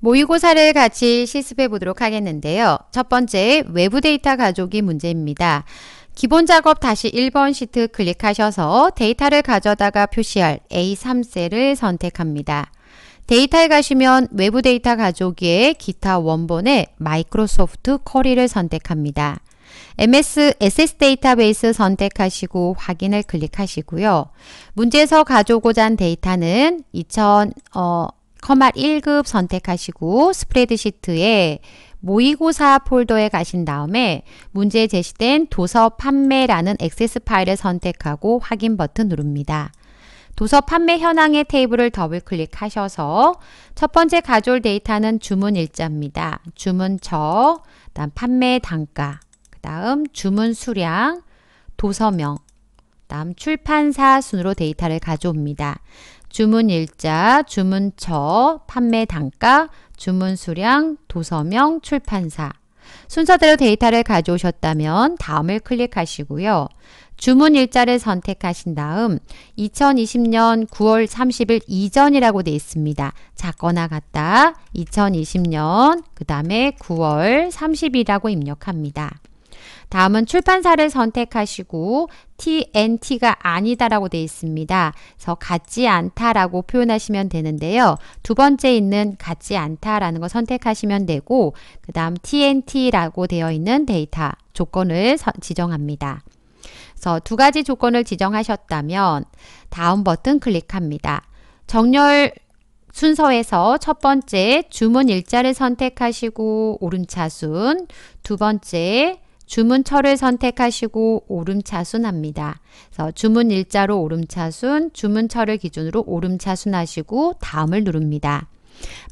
모의고사를 같이 실습해 보도록 하겠는데요. 첫 번째, 외부 데이터 가져오 문제입니다. 기본 작업 다시 1번 시트 클릭하셔서 데이터를 가져다가 표시할 A3셀을 선택합니다. 데이터에 가시면 외부 데이터 가져오기타 원본에 마이크로소프트 커리를 선택합니다. MS SS 데이터베이스 선택하시고 확인을 클릭하시고요. 문제에서 가져오고자 한 데이터는 2000, 어, 커맛 1급 선택하시고 스프레드시트에 모의고사 폴더에 가신 다음에 문제에 제시된 도서 판매라는 액세스 파일을 선택하고 확인 버튼 누릅니다. 도서 판매 현황의 테이블을 더블 클릭하셔서 첫 번째 가져올 데이터는 주문 일자입니다. 주문처, 그다음 판매 단가, 그다음 주문 수량, 도서명, 다음 출판사 순으로 데이터를 가져옵니다. 주문 일자, 주문처, 판매 단가, 주문 수량, 도서명, 출판사. 순서대로 데이터를 가져오셨다면 다음을 클릭하시고요. 주문 일자를 선택하신 다음 2020년 9월 30일 이전이라고 되어 있습니다. 작거나 같다. 2020년 그 다음에 9월 30일이라고 입력합니다. 다음은 출판사를 선택하시고 TNT가 아니다라고 되어 있습니다. 그래서 같지 않다라고 표현하시면 되는데요. 두 번째 있는 같지 않다라는 거 선택하시면 되고 그 다음 TNT라고 되어 있는 데이터 조건을 지정합니다. 그래서 두 가지 조건을 지정하셨다면 다음 버튼 클릭합니다. 정렬 순서에서 첫 번째 주문 일자를 선택하시고 오름차순, 두 번째 주문철을 선택하시고 오름차순합니다. 그래서 주문 일자로 오름차순, 주문철을 기준으로 오름차순하시고 다음을 누릅니다.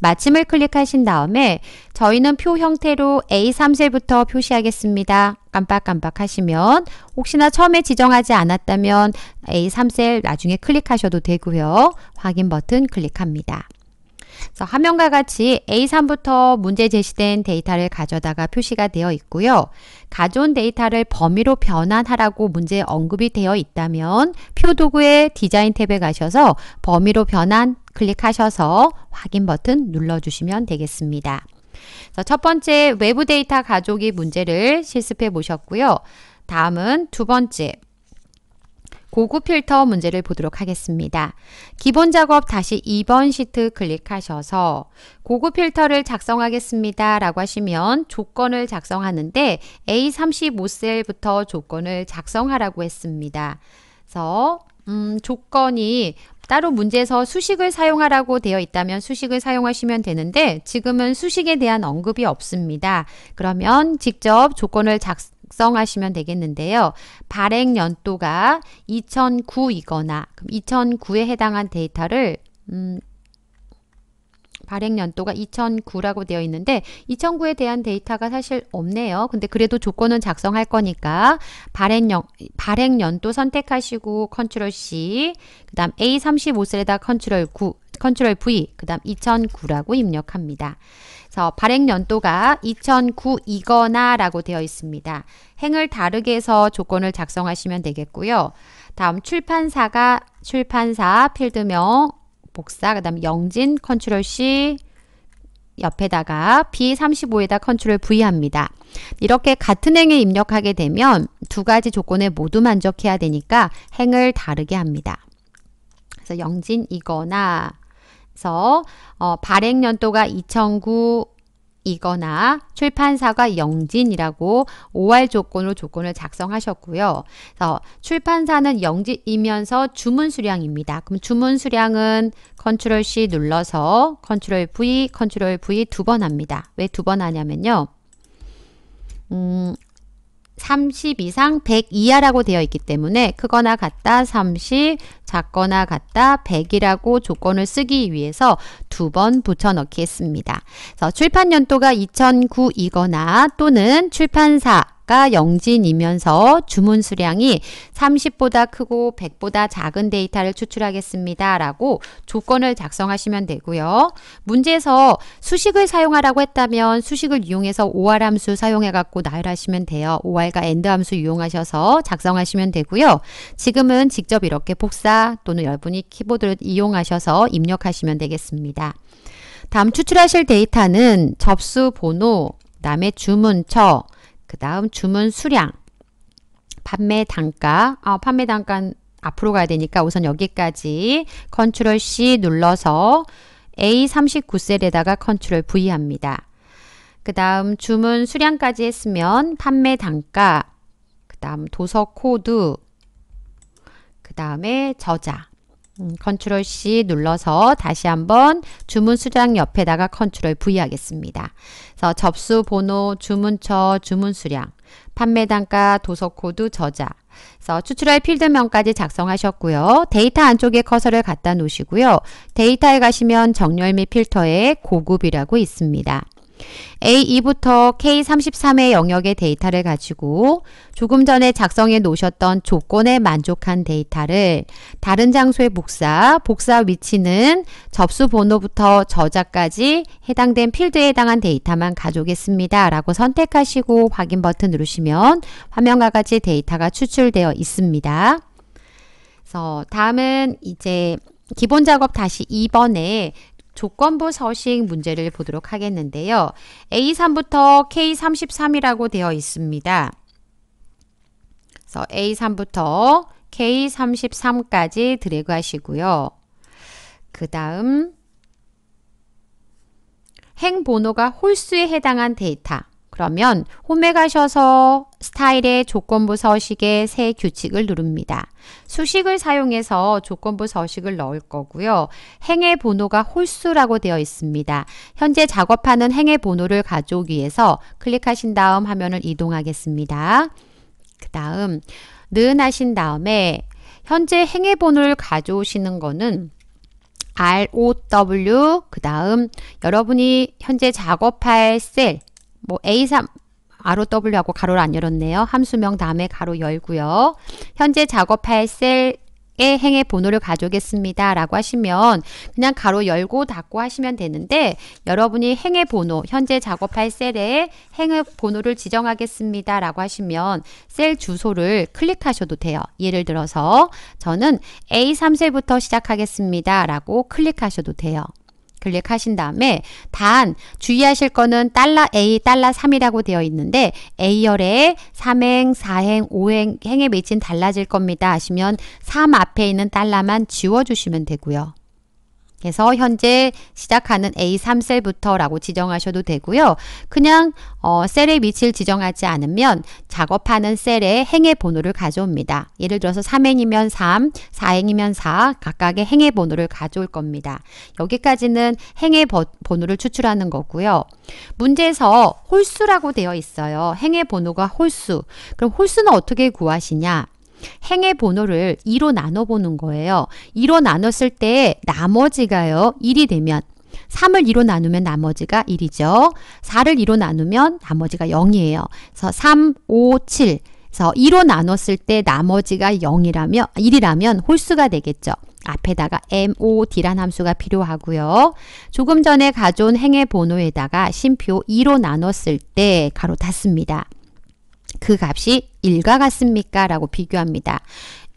마침을 클릭하신 다음에 저희는 표 형태로 A3셀부터 표시하겠습니다. 깜빡깜빡 하시면 혹시나 처음에 지정하지 않았다면 A3셀 나중에 클릭하셔도 되고요. 확인 버튼 클릭합니다. 그래서 화면과 같이 A3부터 문제 제시된 데이터를 가져다가 표시가 되어 있고요. 가져온 데이터를 범위로 변환하라고 문제 언급이 되어 있다면 표도구의 디자인 탭에 가셔서 범위로 변환 클릭하셔서 확인 버튼 눌러주시면 되겠습니다. 첫 번째 외부 데이터 가족이 문제를 실습해 보셨고요. 다음은 두 번째 고급 필터 문제를 보도록 하겠습니다. 기본 작업 다시 2번 시트 클릭하셔서 고급 필터를 작성하겠습니다 라고 하시면 조건을 작성하는데 A35셀부터 조건을 작성하라고 했습니다. 그래서 음, 조건이 따로 문제에서 수식을 사용하라고 되어 있다면 수식을 사용하시면 되는데 지금은 수식에 대한 언급이 없습니다. 그러면 직접 조건을 작, 성 작성하시면 되겠는데요. 발행 연도가 2009이거나 2009에 해당한 데이터를 음, 발행 연도가 2009라고 되어 있는데 2009에 대한 데이터가 사실 없네요. 근데 그래도 조건은 작성할 거니까 발행, 연, 발행 연도 선택하시고 컨트롤 C 그 다음 A35셀에다 컨트롤 컨트롤 V 그 다음 2009라고 입력합니다. 그래서 발행 연도가 2009이거나 라고 되어 있습니다. 행을 다르게 해서 조건을 작성하시면 되겠고요. 다음 출판사가 출판사 필드명 복사 그 다음 영진 컨트롤 C 옆에다가 B35에다 컨트롤 V 합니다. 이렇게 같은 행에 입력하게 되면 두 가지 조건에 모두 만족해야 되니까 행을 다르게 합니다. 그래서 영진이거나 그래서 어, 발행 연도가 2009 이거나 출판사가 영진이라고 5알 조건으로 조건을 작성하셨고요. 그래서 출판사는 영진이면서 주문 수량입니다. 그럼 주문 수량은 컨트롤 C 눌러서 컨트롤 V, 컨트롤 V 두 번 합니다. 왜 두 번 하냐면요. 음, 30 이상 100 이하라고 되어 있기 때문에 크거나 같다 30 작거나 같다 100이라고 조건을 쓰기 위해서 두 번 붙여넣기 했습니다. 그래서 출판 연도가 2009이거나 또는 출판사 가 영진이면서 주문 수량이 30보다 크고 100보다 작은 데이터를 추출하겠습니다. 라고 조건을 작성하시면 되고요. 문제에서 수식을 사용하라고 했다면 수식을 이용해서 OR 함수 사용해 갖고 나열하시면 돼요. OR과 AND 함수 이용하셔서 작성하시면 되고요. 지금은 직접 이렇게 복사 또는 여러분이 키보드를 이용하셔서 입력하시면 되겠습니다. 다음 추출하실 데이터는 접수 번호, 다음에 주문처, 그다음 주문 수량, 판매 단가, 아, 판매 단가 앞으로 가야 되니까 우선 여기까지 컨트롤 C 눌러서 A39셀에다가 컨트롤 V 합니다. 그 다음 주문 수량까지 했으면 판매 단가, 그 다음 도서 코드, 다음에 저자 음, 컨트롤 C 눌러서 다시 한번 주문 수량 옆에다가 컨트롤 V 하겠습니다. 그래서 접수 번호, 주문처, 주문 수량, 판매 단가, 도서 코드, 저자. 그래서 추출할 필드명까지 작성하셨고요. 데이터 안쪽에 커서를 갖다 놓으시고요. 데이터에 가시면 정렬 및 필터에 고급이라고 있습니다. A2부터 K33의 영역의 데이터를 가지고 조금 전에 작성해 놓으셨던 조건에 만족한 데이터를 다른 장소의 복사, 복사 위치는 접수 번호부터 저자까지 해당된 필드에 해당한 데이터만 가져오겠습니다. 라고 선택하시고 확인 버튼 누르시면 화면과 같이 데이터가 추출되어 있습니다. 그래서 다음은 이제 기본 작업 다시 2번에 조건부 서식 문제를 보도록 하겠는데요. A3부터 K33이라고 되어 있습니다. 그래서 A3부터 K33까지 드래그 하시고요. 그 다음 행번호가 홀수에 해당한 데이터 그러면 홈에 가셔서 스타일의 조건부 서식의 새 규칙을 누릅니다. 수식을 사용해서 조건부 서식을 넣을 거고요. 행의 번호가 홀수라고 되어 있습니다. 현재 작업하는 행의 번호를 가져오기 위해서 클릭하신 다음 화면을 이동하겠습니다. 그 다음 는 하신 다음에 현재 행의 번호를 가져오시는 거는 ROW 그 다음 여러분이 현재 작업할 셀뭐 A3 ROW하고 가로를 안 열었네요. 함수명 다음에 가로 열고요. 현재 작업할 셀의 행의 번호를 가져오겠습니다. 라고 하시면 그냥 가로 열고 닫고 하시면 되는데 여러분이 행의 번호, 현재 작업할 셀에 행의 번호를 지정하겠습니다. 라고 하시면 셀 주소를 클릭하셔도 돼요. 예를 들어서 저는 A3셀부터 시작하겠습니다. 라고 클릭하셔도 돼요. 클릭하신 다음에 단 주의하실 거는 달러 $A, 달러 $3이라고 되어 있는데 A열에 3행, 4행, 5행 행의 매칭 달라질 겁니다 하시면 3 앞에 있는 달러만 지워주시면 되고요. 그래서 현재 시작하는 A3셀부터라고 지정하셔도 되고요. 그냥 어, 셀의 위치를 지정하지 않으면 작업하는 셀의 행의 번호를 가져옵니다. 예를 들어서 3행이면 3, 4행이면 4 각각의 행의 번호를 가져올 겁니다. 여기까지는 행의 번호를 추출하는 거고요. 문제에서 홀수라고 되어 있어요. 행의 번호가 홀수. 그럼 홀수는 어떻게 구하시냐? 행의 번호를 2로 나눠보는 거예요. 2로 나눴을 때 나머지가요. 1이 되면 3을 2로 나누면 나머지가 1이죠. 4를 2로 나누면 나머지가 0이에요. 그래서 3, 5, 7. 그래서 2로 나눴을 때 나머지가 0이라면 1이라면 아, 홀수가 되겠죠. 앞에다가 MOD란 함수가 필요하고요. 조금 전에 가져온 행의 번호에다가 심표 2로 나눴을 때 가로 닫습니다. 그 값이 1과 같습니까? 라고 비교합니다.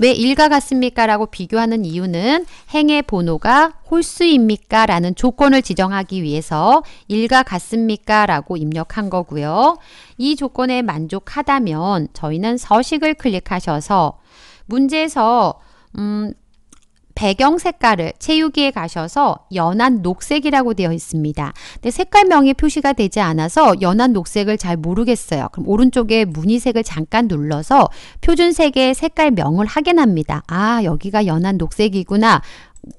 왜 1과 같습니까? 라고 비교하는 이유는 행의 번호가 홀수입니까? 라는 조건을 지정하기 위해서 1과 같습니까? 라고 입력한 거고요. 이 조건에 만족하다면 저희는 서식을 클릭하셔서 문제에서 음, 배경 색깔을 채우기에 가셔서 연한 녹색이라고 되어 있습니다. 근데 색깔명이 표시가 되지 않아서 연한 녹색을 잘 모르겠어요. 그럼 오른쪽에 무늬색을 잠깐 눌러서 표준색의 색깔명을 확인합니다. 아 여기가 연한 녹색이구나.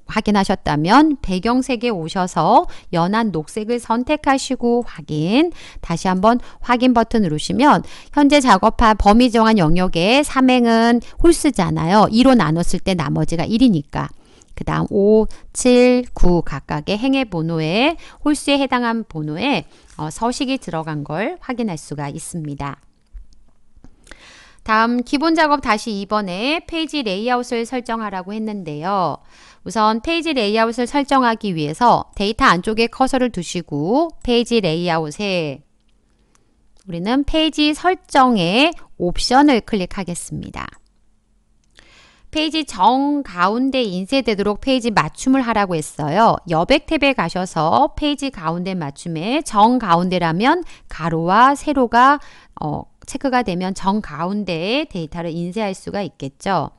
확인하셨다면 배경색에 오셔서 연한 녹색을 선택하시고 확인 다시 한번 확인 버튼 누르시면 현재 작업한 범위 정한 영역에 3행은 홀수잖아요. 2로 나눴을 때 나머지가 1이니까 그 다음 5, 7, 9 각각의 행의 번호에 홀수에 해당한 번호에 어, 서식이 들어간 걸 확인할 수가 있습니다. 다음 기본 작업 다시 2번에 페이지 레이아웃을 설정하라고 했는데요. 우선 페이지 레이아웃을 설정하기 위해서 데이터 안쪽에 커서를 두시고 페이지 레이아웃에 우리는 페이지 설정에 옵션을 클릭하겠습니다. 페이지 정 가운데 인쇄되도록 페이지 맞춤을 하라고 했어요. 여백 탭에 가셔서 페이지 가운데 맞춤에 정 가운데라면 가로와 세로가 어, 체크가 되면 정가운데 데이터를 인쇄할 수가 있겠죠.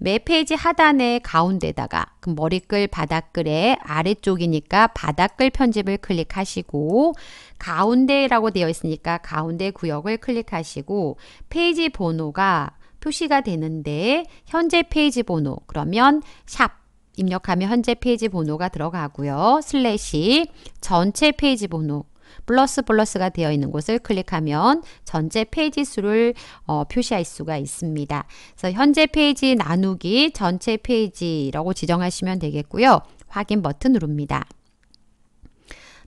매 페이지 하단에 가운데다가 머리글 바닥글의 아래쪽이니까 바닥글 편집을 클릭하시고 가운데라고 되어 있으니까 가운데 구역을 클릭하시고 페이지 번호가 표시가 되는데 현재 페이지 번호 그러면 샵 입력하면 현재 페이지 번호가 들어가고요. 슬래시 전체 페이지 번호 플러스 플러스가 되어 있는 곳을 클릭하면 전체 페이지 수를 어, 표시할 수가 있습니다. 그래서 현재 페이지 나누기 전체 페이지라고 지정하시면 되겠고요. 확인 버튼 누릅니다.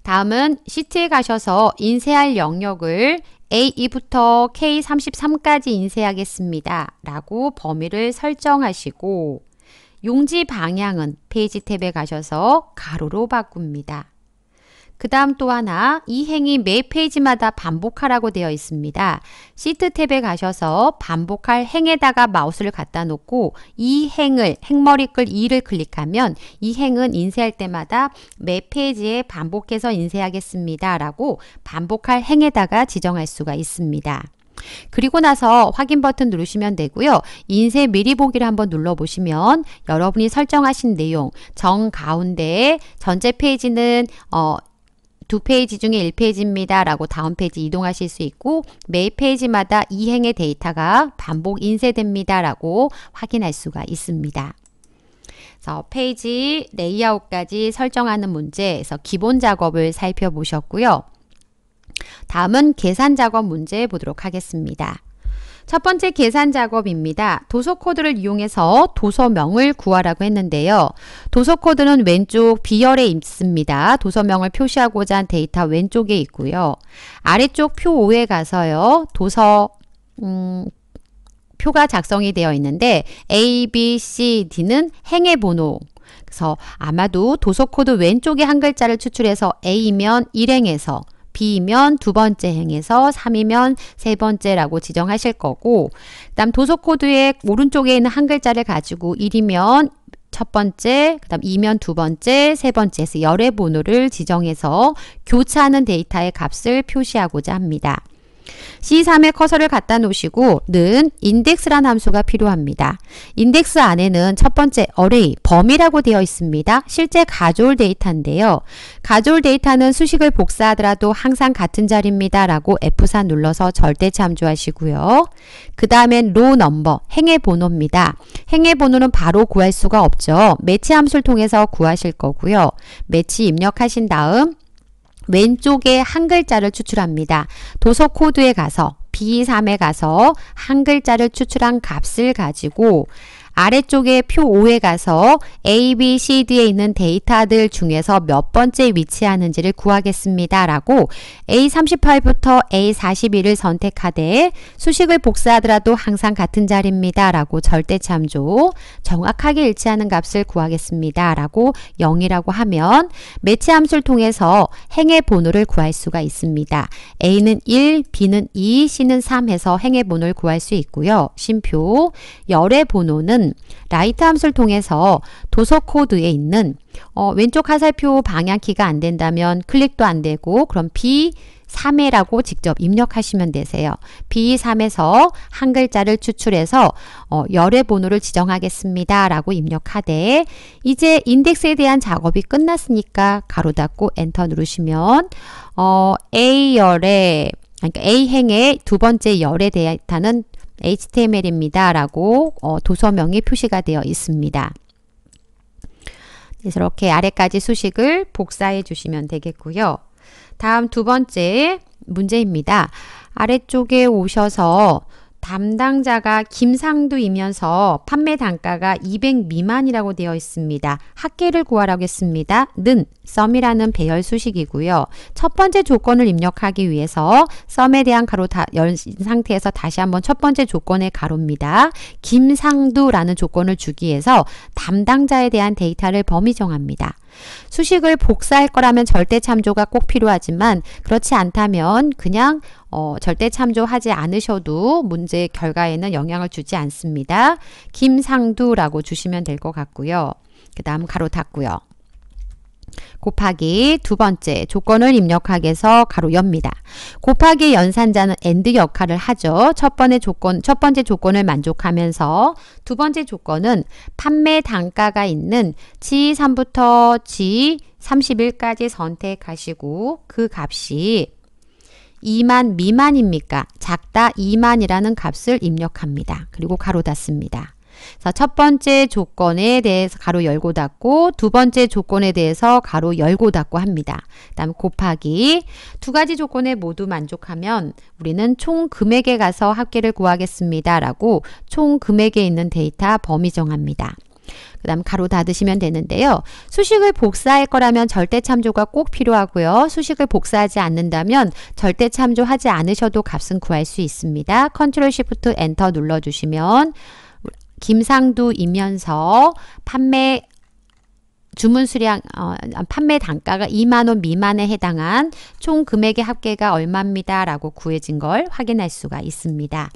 다음은 시트에 가셔서 인쇄할 영역을 A2부터 K33까지 인쇄하겠습니다. 라고 범위를 설정하시고 용지 방향은 페이지 탭에 가셔서 가로로 바꿉니다. 그 다음 또 하나 이행이매 페이지마다 반복하라고 되어 있습니다. 시트 탭에 가셔서 반복할 행에다가 마우스를 갖다 놓고 이 행을 행머리 끌 2를 클릭하면 이 행은 인쇄할 때마다 매 페이지에 반복해서 인쇄하겠습니다. 라고 반복할 행에다가 지정할 수가 있습니다. 그리고 나서 확인 버튼 누르시면 되고요. 인쇄 미리 보기를 한번 눌러보시면 여러분이 설정하신 내용 정가운데 전체 페이지는 어, 두 페이지 중에 1페이지입니다. 라고 다음 페이지 이동하실 수 있고 매 페이지마다 이행의 데이터가 반복 인쇄됩니다. 라고 확인할 수가 있습니다. 그래서 페이지 레이아웃까지 설정하는 문제에서 기본 작업을 살펴보셨고요. 다음은 계산 작업 문제 보도록 하겠습니다. 첫 번째 계산 작업입니다. 도서 코드를 이용해서 도서명을 구하라고 했는데요. 도서 코드는 왼쪽 비열에 있습니다. 도서명을 표시하고자 한 데이터 왼쪽에 있고요. 아래쪽 표 5에 가서요. 도서 음, 표가 작성이 되어 있는데 A, B, C, D는 행의 번호 그래서 아마도 도서 코드 왼쪽에 한 글자를 추출해서 A면 일행에서 B면 두 번째 행에서 3이면 세 번째라고 지정하실 거고 그 다음 도서 코드의 오른쪽에 있는 한 글자를 가지고 1이면 첫 번째, 그 다음 2면 두 번째, 세 번째에서 열의 번호를 지정해서 교차하는 데이터의 값을 표시하고자 합니다. c 3의 커서를 갖다 놓으시고 는 인덱스란 함수가 필요합니다. 인덱스 안에는 첫 번째 어레이, 범위라고 되어 있습니다. 실제 가져올 데이터인데요. 가져올 데이터는 수식을 복사하더라도 항상 같은 자리입니다. 라고 F4 눌러서 절대 참조하시고요. 그 다음엔 로 넘버, 행의 번호입니다. 행의 번호는 바로 구할 수가 없죠. 매치 함수를 통해서 구하실 거고요. 매치 입력하신 다음 왼쪽에 한 글자를 추출합니다. 도서 코드에 가서 B3에 가서 한 글자를 추출한 값을 가지고 아래쪽에 표 5에 가서 A, B, C, D에 있는 데이터들 중에서 몇 번째 위치하는지를 구하겠습니다. 라고 A38부터 A41을 선택하되 수식을 복사하더라도 항상 같은 자리입니다. 라고 절대참조 정확하게 일치하는 값을 구하겠습니다. 라고 0이라고 하면 매치 함수를 통해서 행의 번호를 구할 수가 있습니다. A는 1, B는 2, C는 3 해서 행의 번호를 구할 수 있고요. 심표 열의 번호는 라이트 함수를 통해서 도서 코드에 있는 어, 왼쪽 화살표 방향키가 안 된다면 클릭도 안 되고 그럼 B 3회라고 직접 입력하시면 되세요. B3에서 한 글자를 추출해서 어, 열의 번호를 지정하겠습니다. 라고 입력하되 이제 인덱스에 대한 작업이 끝났으니까 가로 닫고 엔터 누르시면 어, A열의 그러니까 A행의 두 번째 열에 대한 HTML입니다. 라고 어, 도서명이 표시가 되어 있습니다. 이렇게 아래까지 수식을 복사해 주시면 되겠고요. 다음 두 번째 문제입니다. 아래쪽에 오셔서 담당자가 김상두이면서 판매 단가가 200 미만이라고 되어 있습니다. 학계를 구하라고 했습니다. 는 썸이라는 배열 수식이고요. 첫 번째 조건을 입력하기 위해서 썸에 대한 가로 다, 연 상태에서 다시 한번 첫 번째 조건의 가로입니다. 김상두라는 조건을 주기 위해서 담당자에 대한 데이터를 범위 정합니다. 수식을 복사할 거라면 절대 참조가 꼭 필요하지만 그렇지 않다면 그냥 어, 절대 참조하지 않으셔도 문제 결과에는 영향을 주지 않습니다. 김상두라고 주시면 될 것 같고요. 그 다음 가로 닫고요. 곱하기 두 번째 조건을 입력하게서 가로 엽니다. 곱하기 연산자는 AND 역할을 하죠. 첫 번째 조건 첫 번째 조건을 만족하면서 두 번째 조건은 판매 단가가 있는 G3부터 G31까지 선택하시고 그 값이 2만 미만입니까? 작다 2만이라는 값을 입력합니다. 그리고 가로 닫습니다. 자, 첫 번째 조건에 대해서 가로 열고 닫고 두 번째 조건에 대해서 가로 열고 닫고 합니다. 다음 곱하기 두 가지 조건에 모두 만족하면 우리는 총 금액에 가서 합계를 구하겠습니다. 라고 총 금액에 있는 데이터 범위 정합니다. 그 다음 가로 닫으시면 되는데요. 수식을 복사할 거라면 절대 참조가 꼭 필요하고요. 수식을 복사하지 않는다면 절대 참조하지 않으셔도 값은 구할 수 있습니다. 컨트롤 시프트 엔터 눌러주시면 김상두이면서 판매 주문 수량 어, 판매 단가가 2만 원 미만에 해당한 총 금액의 합계가 얼마입니다라고 구해진 걸 확인할 수가 있습니다.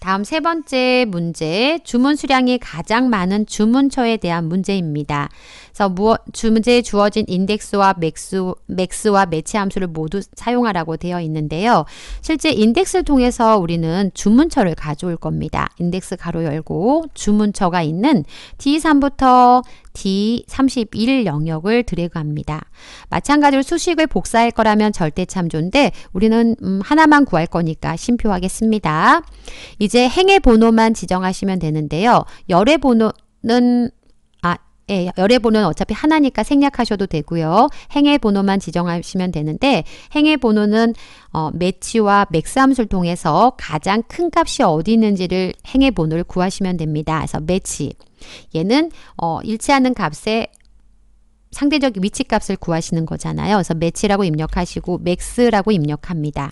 다음 세 번째 문제, 주문 수량이 가장 많은 주문처에 대한 문제입니다. 그래서 주문제에 주어진 인덱스와 맥스, 맥스와 매치 함수를 모두 사용하라고 되어 있는데요. 실제 인덱스를 통해서 우리는 주문처를 가져올 겁니다. 인덱스 가로 열고 주문처가 있는 D3부터 D31 영역을 드래그합니다. 마찬가지로 수식을 복사할 거라면 절대 참조인데 우리는 음, 하나만 구할 거니까 심표하겠습니다. 이 이제 행의 번호만 지정하시면 되는데요. 열의 번호는 아, 예, 열의 번호는 어차피 하나니까 생략하셔도 되고요. 행의 번호만 지정하시면 되는데 행의 번호는 어, 매치와 맥스함수를 통해서 가장 큰 값이 어디 있는지를 행의 번호를 구하시면 됩니다. 그래서 매치 얘는 어, 일치하는 값에 상대적 위치값을 구하시는 거잖아요. 그래서 매치라고 입력하시고 맥스라고 입력합니다.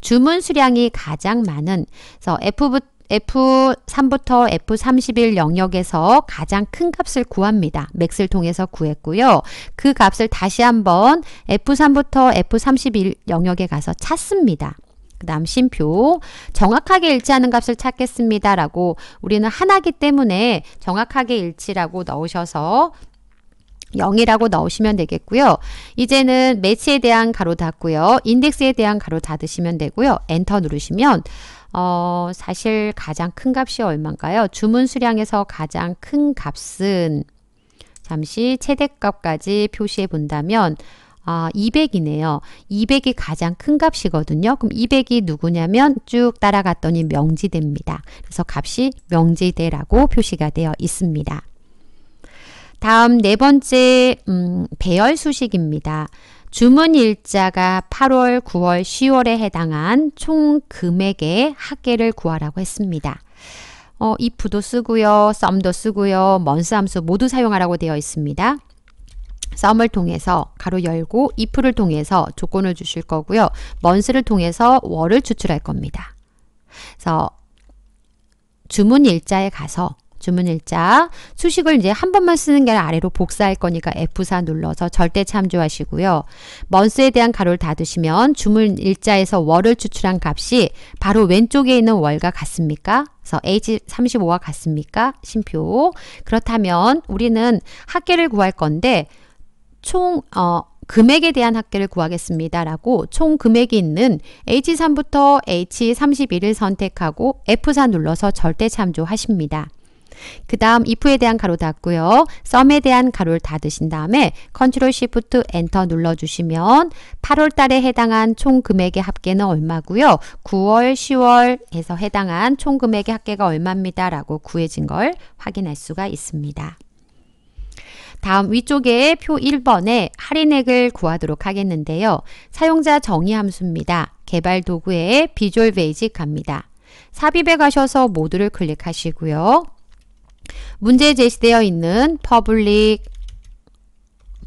주문 수량이 가장 많은 그래서 f F3부터 F31 영역에서 가장 큰 값을 구합니다. 맥스를 통해서 구했고요. 그 값을 다시 한번 F3부터 F31 영역에 가서 찾습니다. 그 다음 심표 정확하게 일치하는 값을 찾겠습니다. 라고 우리는 하나기 때문에 정확하게 일치라고 넣으셔서 0이라고 넣으시면 되겠고요. 이제는 매치에 대한 가로 닫고요. 인덱스에 대한 가로 닫으시면 되고요. 엔터 누르시면 어, 사실 가장 큰 값이 얼마인가요? 주문 수량에서 가장 큰 값은 잠시 최대값까지 표시해 본다면 아, 200이네요. 200이 가장 큰 값이거든요. 그럼 200이 누구냐면 쭉 따라갔더니 명지대입니다. 그래서 값이 명지대라고 표시가 되어 있습니다. 다음 네 번째 음, 배열 수식입니다. 주문 일자가 8월, 9월, 10월에 해당한 총 금액의 합계를 구하라고 했습니다. 어, if도 쓰고요, 썸도 쓰고요, 먼스 함수 모두 사용하라고 되어 있습니다. 썸을 통해서 가로 열고 if를 통해서 조건을 주실 거고요. 먼스를 통해서 월을 추출할 겁니다. 그래서 주문 일자에 가서 주문 일자 수식을 이제 한 번만 쓰는 게 아래로 니라아 복사할 거니까 F4 눌러서 절대 참조하시고요. 먼스에 대한 가로를 닫으시면 주문 일자에서 월을 추출한 값이 바로 왼쪽에 있는 월과 같습니까? 그래서 H35와 같습니까? 심표. 그렇다면 우리는 학계를 구할 건데 총 어, 금액에 대한 학계를 구하겠습니다. 라고 총 금액이 있는 H3부터 H31을 선택하고 F4 눌러서 절대 참조하십니다. 그 다음 if에 대한 가로 닫고요. s u m 에 대한 가로를 닫으신 다음에 컨트롤 시프트 엔터 눌러주시면 8월달에 해당한 총 금액의 합계는 얼마고요. 9월, 10월에서 해당한 총 금액의 합계가 얼마입니다. 라고 구해진 걸 확인할 수가 있습니다. 다음 위쪽에 표 1번에 할인액을 구하도록 하겠는데요. 사용자 정의 함수입니다. 개발 도구에 비주얼 베이직 갑니다. 삽입에 가셔서 모두를 클릭하시고요. 문제에 제시되어 있는 public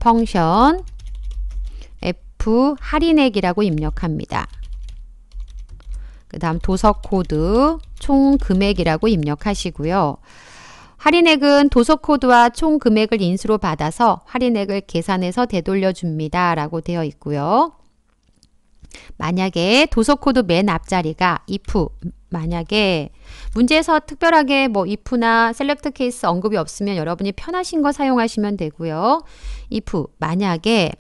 function f 할인액이라고 입력합니다. 그 다음 도서 코드 총 금액이라고 입력하시고요. 할인액은 도서 코드와 총 금액을 인수로 받아서 할인액을 계산해서 되돌려 줍니다. 라고 되어 있고요. 만약에 도서 코드 맨 앞자리가 if 만약에 문제에서 특별하게 뭐 if나 셀렉트 케이스 언급이 없으면 여러분이 편하신 거 사용하시면 되고요. if 만약에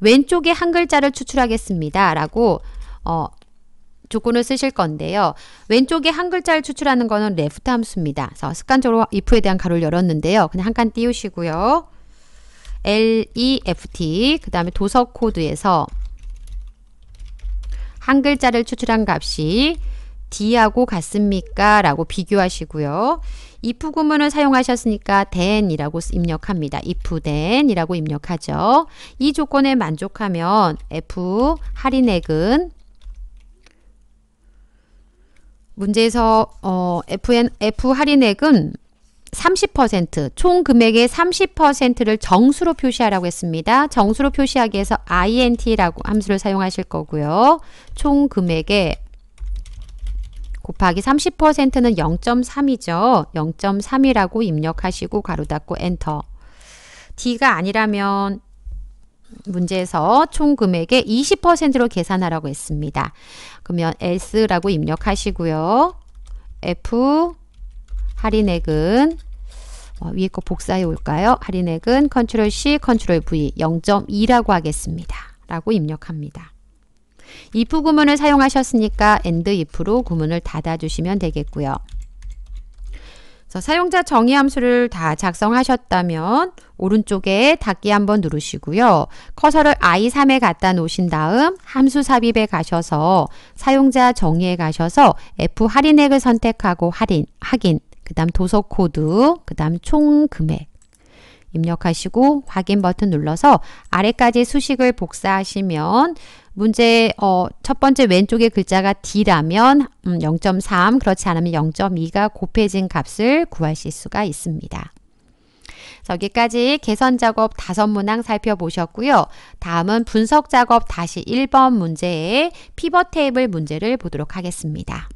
왼쪽에 한 글자를 추출하겠습니다. 라고 어, 조건을 쓰실 건데요. 왼쪽에 한 글자를 추출하는 거는 left 함수입니다. 그래서 습관적으로 if에 대한 가로를 열었는데요. 그냥 한 칸 띄우시고요. left 그 다음에 도서 코드에서 한 글자를 추출한 값이 D하고 같습니까? 라고 비교하시고요. if 구문을 사용하셨으니까 then이라고 입력합니다. if then이라고 입력하죠. 이 조건에 만족하면 f 할인액은 문제에서 어, FN, F 할인액은 30%총 금액의 30%를 정수로 표시하라고 했습니다. 정수로 표시하기 위해서 int라고 함수를 사용하실 거고요. 총 금액의 곱하기 30%는 0.3이죠. 0.3이라고 입력하시고 가로 닫고 엔터. D가 아니라면 문제에서 총 금액의 20%로 계산하라고 했습니다. 그러면 S라고 입력하시고요. F 할인액은 어, 위에 거 복사해 올까요? 할인액은 컨트롤 C, 컨트롤 V 0.2라고 하겠습니다. 라고 입력합니다. if 구문을 사용하셨으니까 and if로 구문을 닫아주시면 되겠고요. 그래서 사용자 정의 함수를 다 작성하셨다면 오른쪽에 닫기 한번 누르시고요. 커서를 i3에 갖다 놓으신 다음 함수 삽입에 가셔서 사용자 정의에 가셔서 f 할인액을 선택하고 할인, 확인, 그 다음 도서 코드, 그 다음 총 금액 입력하시고 확인 버튼 눌러서 아래까지 수식을 복사하시면 문제 어, 첫 번째 왼쪽에 글자가 D라면 음, 0.3 그렇지 않으면 0.2가 곱해진 값을 구하실 수가 있습니다. 여기까지 개선 작업 다섯 문항 살펴보셨고요. 다음은 분석 작업 다시 1번 문제의 피벗 테이블 문제를 보도록 하겠습니다.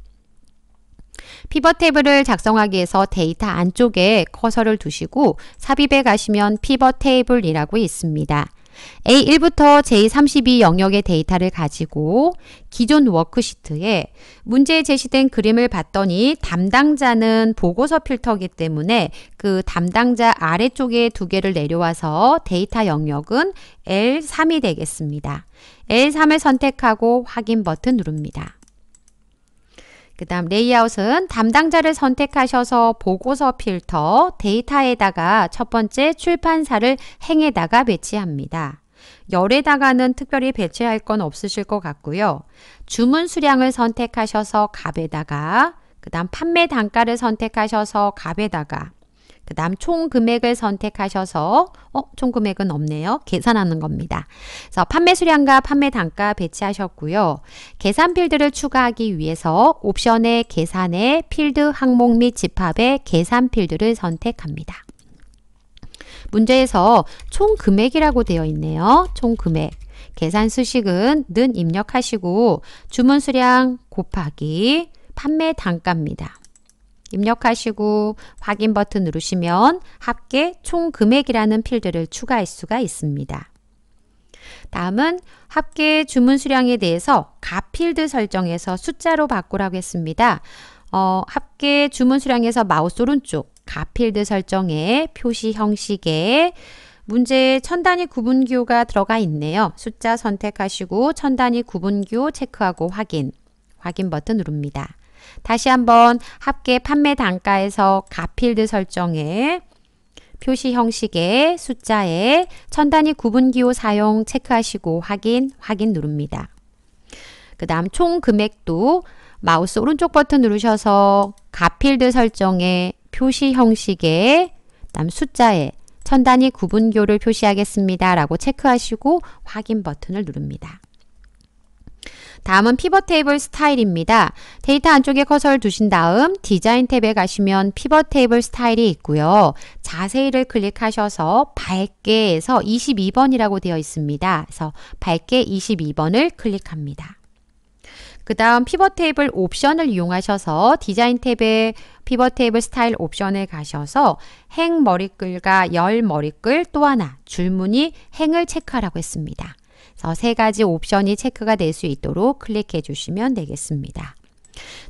피벗 테이블을 작성하기 위해서 데이터 안쪽에 커서를 두시고 삽입에 가시면 피벗 테이블이라고 있습니다. A1부터 J32 영역의 데이터를 가지고 기존 워크시트에 문제에 제시된 그림을 봤더니 담당자는 보고서 필터기 때문에 그 담당자 아래쪽에 두 개를 내려와서 데이터 영역은 L3이 되겠습니다. L3을 선택하고 확인 버튼 누릅니다. 그 다음 레이아웃은 담당자를 선택하셔서 보고서 필터 데이터에다가 첫 번째 출판사를 행에다가 배치합니다. 열에다가는 특별히 배치할 건 없으실 것 같고요. 주문 수량을 선택하셔서 갑에다가그 다음 판매 단가를 선택하셔서 갑에다가 그 다음 총 금액을 선택하셔서 어? 총 금액은 없네요. 계산하는 겁니다. 그래서 판매 수량과 판매 단가 배치하셨고요. 계산 필드를 추가하기 위해서 옵션의 계산의 필드 항목 및 집합의 계산 필드를 선택합니다. 문제에서 총 금액이라고 되어 있네요. 총 금액. 계산 수식은 는 입력하시고 주문 수량 곱하기 판매 단가입니다. 입력하시고 확인 버튼 누르시면 합계 총 금액이라는 필드를 추가할 수가 있습니다. 다음은 합계 주문 수량에 대해서 가필드 설정에서 숫자로 바꾸라고 했습니다. 어, 합계 주문 수량에서 마우스 오른쪽 가필드 설정에 표시 형식에 문제에 천 단위 구분기호가 들어가 있네요. 숫자 선택하시고 천 단위 구분기호 체크하고 확인, 확인 버튼 누릅니다. 다시 한번 합계 판매 단가에서 가필드 설정에 표시 형식의 숫자에 천 단위 구분 기호 사용 체크하시고 확인, 확인 누릅니다. 그 다음 총 금액도 마우스 오른쪽 버튼 누르셔서 가필드 설정에 표시 형식의 다음 숫자에 천 단위 구분교를 표시하겠습니다. 라고 체크하시고 확인 버튼을 누릅니다. 다음은 피벗 테이블 스타일입니다. 데이터 안쪽에 커서를 두신 다음 디자인 탭에 가시면 피벗 테이블 스타일이 있고요. 자세히를 클릭하셔서 밝게에서 22번이라고 되어 있습니다. 그래서 밝게 22번을 클릭합니다. 그 다음 피벗 테이블 옵션을 이용하셔서 디자인 탭에 피벗 테이블 스타일 옵션에 가셔서 행 머리글과 열 머리글 또 하나 줄무늬 행을 체크하라고 했습니다. 그래서 세 가지 옵션이 체크가 될 수 있도록 클릭해 주시면 되겠습니다.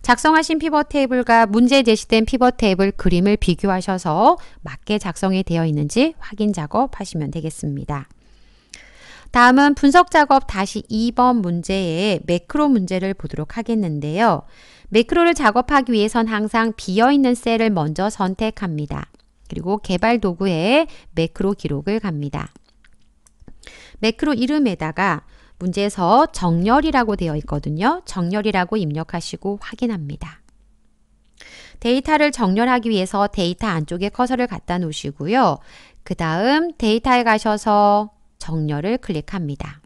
작성하신 피벗 테이블과 문제 제시된 피벗 테이블 그림을 비교하셔서 맞게 작성이 되어 있는지 확인 작업하시면 되겠습니다. 다음은 분석 작업 다시 2번 문제의 매크로 문제를 보도록 하겠는데요. 매크로를 작업하기 위해선 항상 비어있는 셀을 먼저 선택합니다. 그리고 개발 도구에 매크로 기록을 갑니다. 매크로 이름에다가 문제에서 정렬이라고 되어 있거든요. 정렬이라고 입력하시고 확인합니다. 데이터를 정렬하기 위해서 데이터 안쪽에 커서를 갖다 놓으시고요. 그 다음 데이터에 가셔서 정렬을 클릭합니다.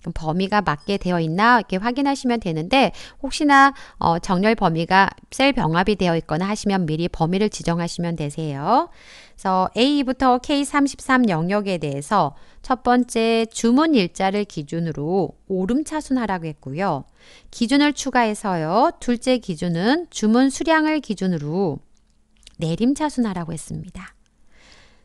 그럼 범위가 맞게 되어 있나 이렇게 확인하시면 되는데 혹시나 어, 정렬 범위가 셀 병합이 되어 있거나 하시면 미리 범위를 지정하시면 되세요. 그래서 A부터 K33 영역에 대해서 첫 번째 주문 일자를 기준으로 오름차순하라고 했고요. 기준을 추가해서요. 둘째 기준은 주문 수량을 기준으로 내림차순하라고 했습니다.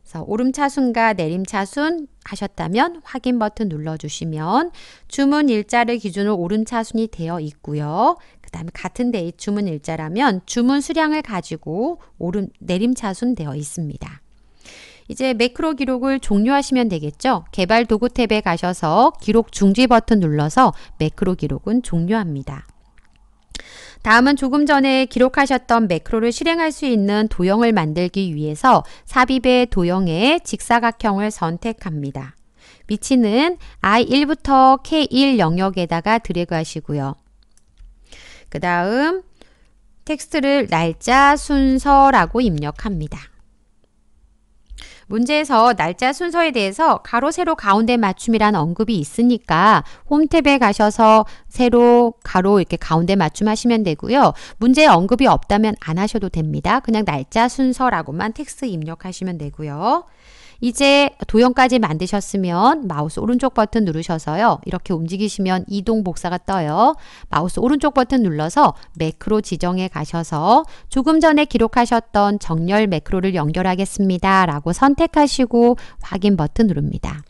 그래서 오름차순과 내림차순 하셨다면 확인 버튼 눌러주시면 주문 일자를 기준으로 오름차순이 되어 있고요. 그 다음에 같은 데이 주문 일자라면 주문 수량을 가지고 오름 내림차순 되어 있습니다. 이제 매크로 기록을 종료하시면 되겠죠. 개발 도구 탭에 가셔서 기록 중지 버튼 눌러서 매크로 기록은 종료합니다. 다음은 조금 전에 기록하셨던 매크로를 실행할 수 있는 도형을 만들기 위해서 삽입의 도형에 직사각형을 선택합니다. 위치는 I1부터 K1 영역에다가 드래그 하시고요. 그 다음 텍스트를 날짜 순서라고 입력합니다. 문제에서 날짜 순서에 대해서 가로 세로 가운데 맞춤이란 언급이 있으니까 홈탭에 가셔서 세로 가로 이렇게 가운데 맞춤 하시면 되고요. 문제에 언급이 없다면 안 하셔도 됩니다. 그냥 날짜 순서라고만 텍스 트 입력하시면 되고요. 이제 도형까지 만드셨으면 마우스 오른쪽 버튼 누르셔서요. 이렇게 움직이시면 이동 복사가 떠요. 마우스 오른쪽 버튼 눌러서 매크로 지정에 가셔서 조금 전에 기록하셨던 정렬 매크로를 연결하겠습니다. 라고 선택하시고 확인 버튼 누릅니다.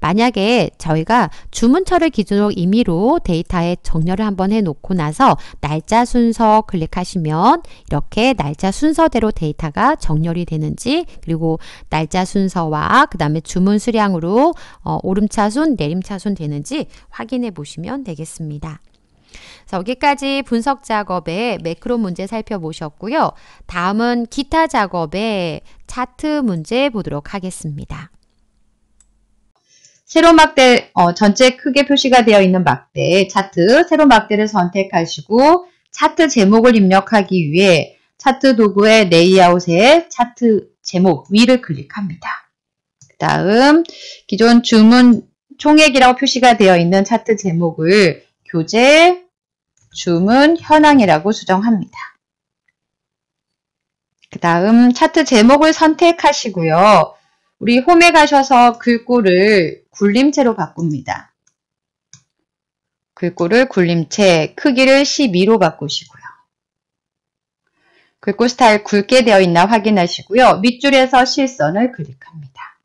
만약에 저희가 주문처를 기준으로 임의로 데이터에 정렬을 한번 해놓고 나서 날짜 순서 클릭하시면 이렇게 날짜 순서대로 데이터가 정렬이 되는지 그리고 날짜 순서와 그 다음에 주문 수량으로 어, 오름차순, 내림차순 되는지 확인해 보시면 되겠습니다. 자, 여기까지 분석 작업의 매크로 문제 살펴보셨고요. 다음은 기타 작업의 차트 문제 보도록 하겠습니다. 세로 막대 어, 전체 크게 표시가 되어 있는 막대 차트 세로 막대를 선택하시고 차트 제목을 입력하기 위해 차트 도구의 레이아웃에 차트 제목 위를 클릭합니다. 그 다음 기존 주문 총액이라고 표시가 되어 있는 차트 제목을 교재 주문 현황이라고 수정합니다. 그 다음 차트 제목을 선택하시고요. 우리 홈에 가셔서 글꼴을 굴림체로 바꿉니다. 글꼴을 굴림체, 크기를 12로 바꾸시고요. 글꼴 스타일 굵게 되어 있나 확인하시고요. 밑줄에서 실선을 클릭합니다.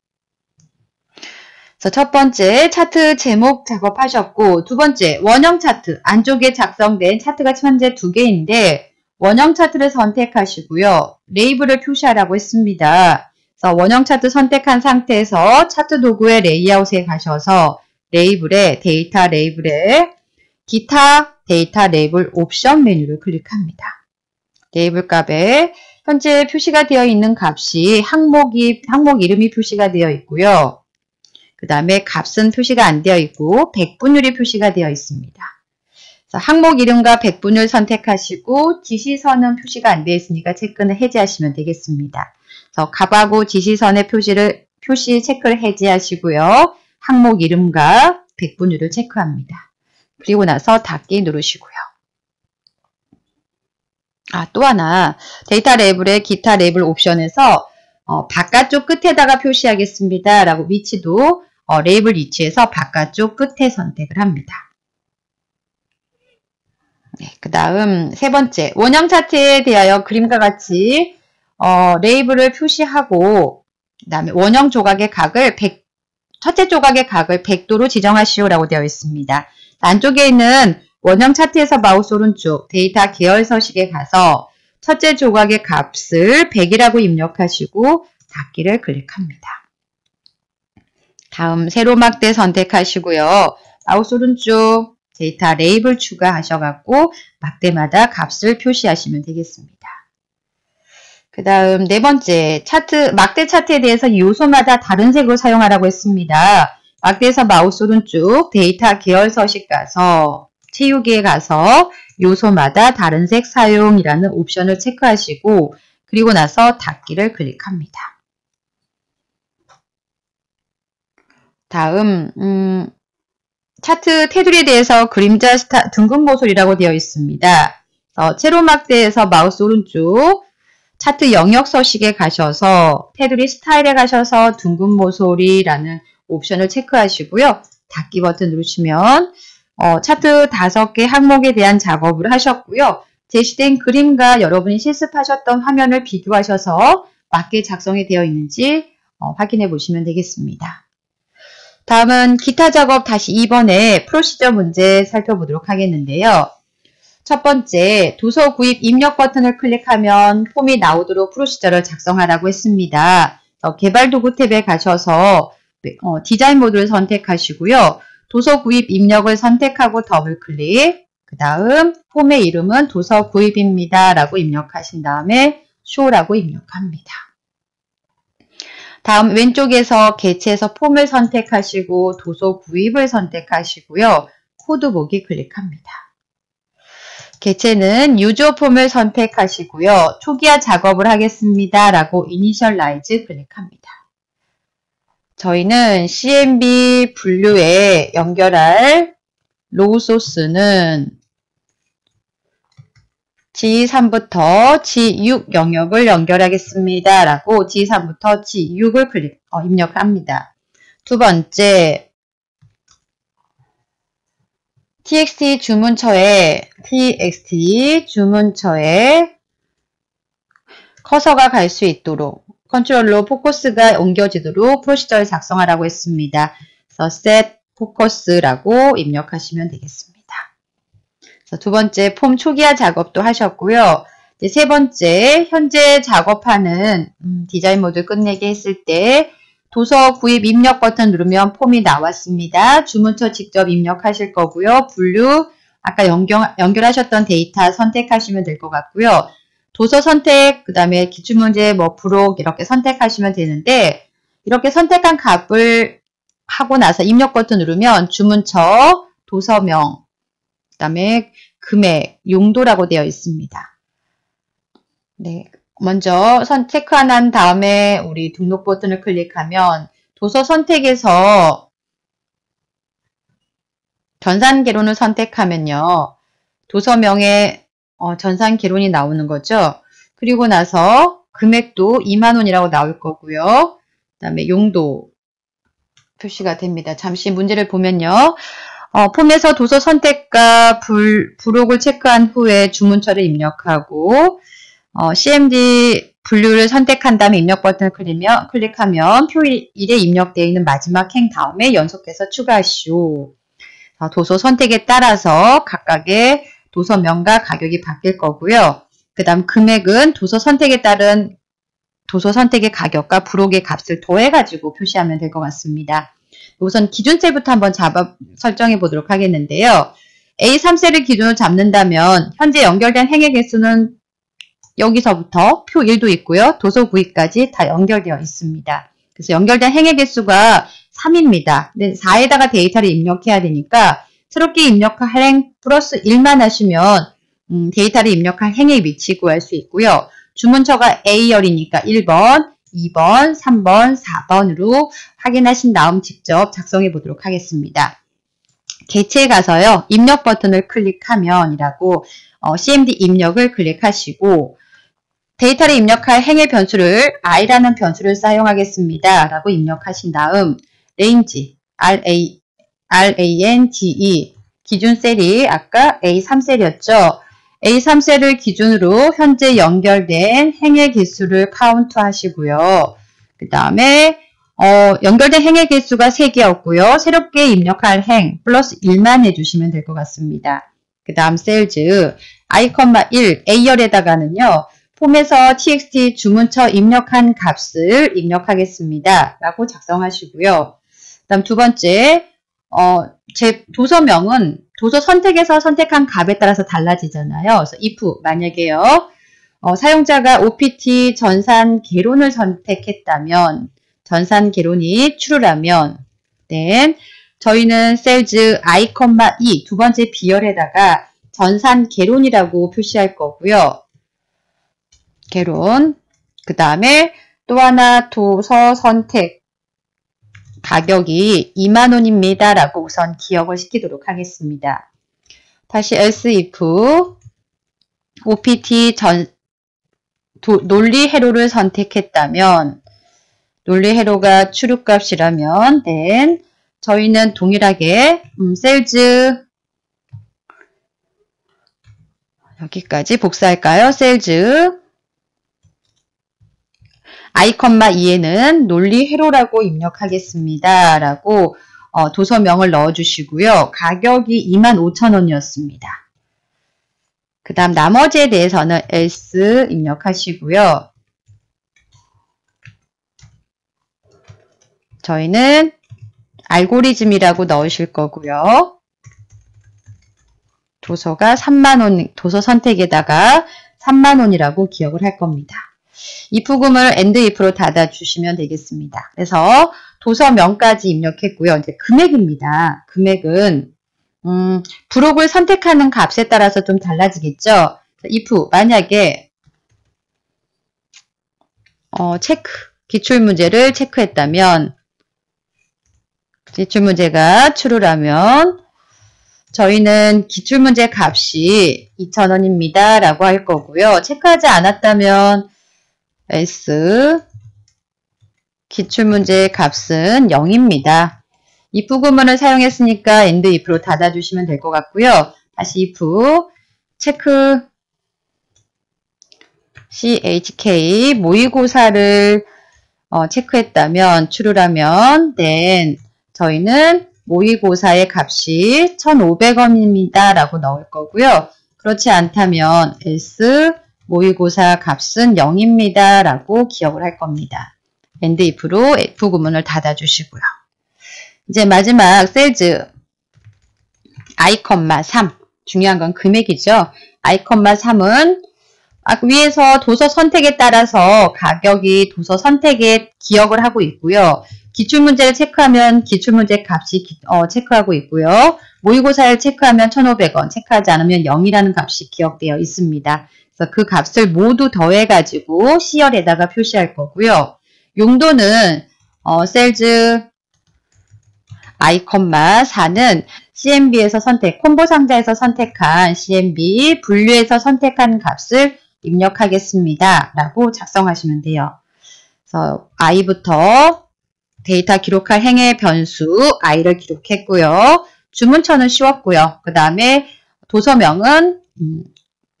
첫 번째 차트 제목 작업하셨고 두 번째 원형 차트 안쪽에 작성된 차트가 현재 두 개인데 원형 차트를 선택하시고요. 레이블을 표시하라고 했습니다. 어, 원형 차트 선택한 상태에서 차트 도구의 레이아웃에 가셔서 레이블에 데이터 레이블에 기타 데이터 레이블 옵션 메뉴를 클릭합니다. 레이블 값에 현재 표시가 되어 있는 값이 항목이 항목 이름이 표시가 되어 있고요. 그 다음에 값은 표시가 안 되어 있고 백분율이 표시가 되어 있습니다. 항목 이름과 백분율 선택하시고 지시선은 표시가 안 되어 있으니까 체크는 해제하시면 되겠습니다. 그래서 값하고 지시선의 표시를 표시 체크를 해제하시고요. 항목 이름과 백분율을 체크합니다. 그리고 나서 닫기 누르시고요. 아, 또 하나 데이터 레이의 기타 레이 옵션에서 어, 바깥쪽 끝에다가 표시하겠습니다. 라고 위치도 어, 레이블 위치에서 바깥쪽 끝에 선택을 합니다. 네, 그 다음 세 번째 원형 차트에 대하여 그림과 같이 어, 레이블을 표시하고 그다음에 원형 조각의 각을 100, 첫째 조각의 각을 100도로 지정하시오라고 되어 있습니다. 안쪽에 있는 원형 차트에서 마우스 오른쪽 데이터 계열 서식에 가서 첫째 조각의 값을 100이라고 입력하시고 닫기를 클릭합니다. 다음 세로막대 선택하시고요. 마우스 오른쪽 데이터 레이블 추가하셔갖고 막대마다 값을 표시하시면 되겠습니다. 그 다음 네 번째 차트 막대 차트에 대해서 요소마다 다른 색으로 사용하라고 했습니다. 막대에서 마우스 오른쪽 데이터 계열 서식 가서 채우기에 가서 요소마다 다른 색 사용이라는 옵션을 체크하시고 그리고 나서 닫기를 클릭합니다. 다음 음, 차트 테두리에 대해서 그림자 스타, 둥근 모서리라고 되어 있습니다. 어, 세로 막대에서 마우스 오른쪽 차트 영역 서식에 가셔서 테두리 스타일에 가셔서 둥근 모서리라는 옵션을 체크하시고요. 닫기 버튼 누르시면 어, 차트 5개 항목에 대한 작업을 하셨고요. 제시된 그림과 여러분이 실습하셨던 화면을 비교하셔서 맞게 작성이 되어 있는지 어, 확인해 보시면 되겠습니다. 다음은 기타 작업 다시 2번에 프로시저 문제 살펴보도록 하겠는데요. 첫 번째, 도서 구입 입력 버튼을 클릭하면 폼이 나오도록 프로시저를 작성하라고 했습니다. 어, 개발 도구 탭에 가셔서 네, 어, 디자인 모드를 선택하시고요. 도서 구입 입력을 선택하고 더블 클릭, 그 다음 폼의 이름은 도서 구입입니다. 라고 입력하신 다음에 쇼라고 입력합니다. 다음 왼쪽에서 개체에서 폼을 선택하시고 도서 구입을 선택하시고요. 코드 보기 클릭합니다. 개체는 유저폼을 선택하시고요. 초기화 작업을 하겠습니다. 라고 이니셜라이즈 클릭합니다. 저희는 CMB 분류에 연결할 로우 소스는 G3부터 G6 영역을 연결하겠습니다. 라고 G3부터 G6을 클릭, 어, 입력합니다. 두 번째, txt 주문처에 txt 주문처에 커서가 갈 수 있도록 컨트롤로 포커스가 옮겨지도록 프로시저를 작성하라고 했습니다. 그래서 set 포커스라고 입력하시면 되겠습니다. 두 번째 폼 초기화 작업도 하셨고요. 세 번째 현재 작업하는 음, 디자인 모드 끝내기 했을 때 도서 구입 입력 버튼 누르면 폼이 나왔습니다. 주문처 직접 입력하실 거고요. 분류, 아까 연결, 연결하셨던 데이터 선택하시면 될 것 같고요. 도서 선택, 그 다음에 기출문제, 뭐, 부록 이렇게 선택하시면 되는데 이렇게 선택한 값을 하고 나서 입력 버튼 누르면 주문처, 도서명, 그 다음에 금액, 용도라고 되어 있습니다. 네, 먼저 선 체크한 다음에 우리 등록 버튼을 클릭하면 도서 선택에서 전산개론을 선택하면요. 도서명에 어, 전산개론이 나오는 거죠. 그리고 나서 금액도 2만원이라고 나올 거고요. 그 다음에 용도 표시가 됩니다. 잠시 문제를 보면요. 어, 폼에서 도서 선택과 불, 부록을 체크한 후에 주문처를 입력하고 어, CMD 분류를 선택한 다음에 입력 버튼을 클릭하면, 클릭하면 표 1에 입력되어 있는 마지막 행 다음에 연속해서 추가하시오. 도서 선택에 따라서 각각의 도서명과 가격이 바뀔 거고요. 그 다음 금액은 도서 선택에 따른 도서 선택의 가격과 부록의 값을 더해가지고 표시하면 될 것 같습니다. 우선 기준세부터 한번 잡아 설정해 보도록 하겠는데요. A3셀을 기준으로 잡는다면 현재 연결된 행의 개수는 여기서부터 표 1도 있고요. 도서 구입까지 다 연결되어 있습니다. 그래서 연결된 행의 개수가 3입니다. 4에다가 데이터를 입력해야 되니까 새롭게 입력할 행 플러스 1만 하시면 음, 데이터를 입력할 행의 위치 구할 수 있고요. 주문처가 A열이니까 1번, 2번, 3번, 4번으로 확인하신 다음 직접 작성해 보도록 하겠습니다. 개체에 가서요. 입력 버튼을 클릭하면이라고 어, CMD 입력을 클릭하시고 데이터를 입력할 행의 변수를 i라는 변수를 사용하겠습니다. 라고 입력하신 다음 range ra, range 기준 셀이 아까 A3셀이었죠. A3셀을 기준으로 현재 연결된 행의 개수를 카운트 하시고요. 그 다음에 어, 연결된 행의 개수가 3개였고요. 새롭게 입력할 행 플러스 1만 해주시면 될 것 같습니다. 그 다음 셀즈 i,1 A열에다가는요. 홈에서 txt 주문처 입력한 값을 입력하겠습니다. 라고 작성하시고요. 그 다음 두 번째, 어, 제 도서명은 도서 선택에서 선택한 값에 따라서 달라지잖아요. 그래서 if 만약에요. 어, 사용자가 OPT 전산 개론을 선택했다면 전산 개론이 true라면 then 저희는 셀 s i, 2두 e 번째 비열에다가 전산 개론이라고 표시할 거고요. 개론. 그 다음에 또 하나 도서 선택 가격이 2만원입니다. 라고 우선 기억을 시키도록 하겠습니다. 다시 SF OPT 전 도, 논리 회로를 선택했다면 논리 회로가출입값이라면 then 저희는 동일하게 음, 셀즈 여기까지 복사할까요? 셀즈 아이컴마 2에는 논리회로라고 입력하겠습니다. 라고 어, 도서명을 넣어주시고요. 가격이 25,000원이었습니다. 그 다음 나머지에 대해서는 else 입력하시고요. 저희는 알고리즘이라고 넣으실 거고요. 도서가 3만원, 도서 선택에다가 3만원이라고 기억을 할 겁니다. 이프금을 and if로 닫아주시면 되겠습니다. 그래서 도서명까지 입력했고요. 이제 금액입니다. 금액은 음, 부록을 선택하는 값에 따라서 좀 달라지겠죠. if 만약에 어, 체크 기출문제를 체크했다면 기출문제가 true라면 저희는 기출문제 값이 2,000원입니다. 라고 할 거고요. 체크하지 않았다면 S 기출문제 의 값은 0입니다. if 구문을 사용했으니까 and if로 닫아주시면 될 것 같고요. 다시 if 체크 CHK 모의고사를 어, 체크했다면 추루라면 then 저희는 모의고사의 값이 1,500원입니다. 라고 넣을 거고요. 그렇지 않다면 S 모의고사 값은 0입니다. 라고 기억을 할 겁니다. 엔드 if로 F 구문을 닫아주시고요. 이제 마지막 세즈 아이컴마 3 중요한 건 금액이죠. 아이컴마 3은 아, 위에서 도서 선택에 따라서 가격이 도서 선택에 기억을 하고 있고요. 기출문제를 체크하면 기출문제 값이 어, 체크하고 있고요. 모의고사를 체크하면 1,500원, 체크하지 않으면 0이라는 값이 기억되어 있습니다. 그래서 그 값을 모두 더해가지고 C열에다가 표시할 거고요. 용도는 어, 셀즈 아이컴마 4는 CMB에서 선택, 콤보 상자에서 선택한 CMB 분류에서 선택한 값을 입력하겠습니다. 라고 작성하시면 돼요. 그래서 i부터 데이터 기록할 행의 변수 i를 기록했고요. 주문처는 쉬웠고요. 그 다음에 도서명은 음,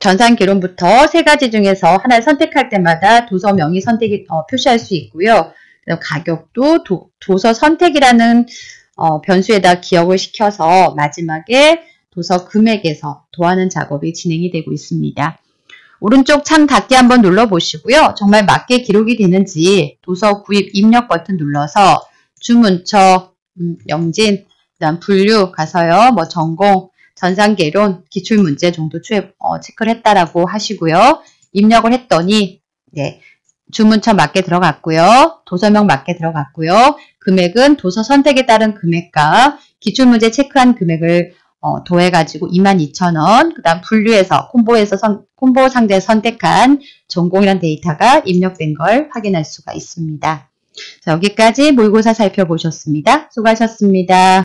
전산기론부터 세 가지 중에서 하나를 선택할 때마다 도서 명의 선택이 어, 표시할 수 있고요. 가격도 도, 서 선택이라는 어, 변수에다 기억을 시켜서 마지막에 도서 금액에서 도하는 작업이 진행이 되고 있습니다. 오른쪽 창 닫기 한번 눌러보시고요. 정말 맞게 기록이 되는지 도서 구입 입력 버튼 눌러서 주문처, 음, 영진, 그 다음 분류 가서요. 뭐 전공, 전산개론 기출문제 정도 추 어, 체크를 했다라고 하시고요. 입력을 했더니 네, 주문처 맞게 들어갔고요. 도서명 맞게 들어갔고요. 금액은 도서 선택에 따른 금액과 기출문제 체크한 금액을 어, 도해가지고 22,000원, 그 다음 분류해서, 콤보에서 선, 콤보 상대 선택한 전공이란 데이터가 입력된 걸 확인할 수가 있습니다. 자, 여기까지 모의고사 살펴보셨습니다. 수고하셨습니다.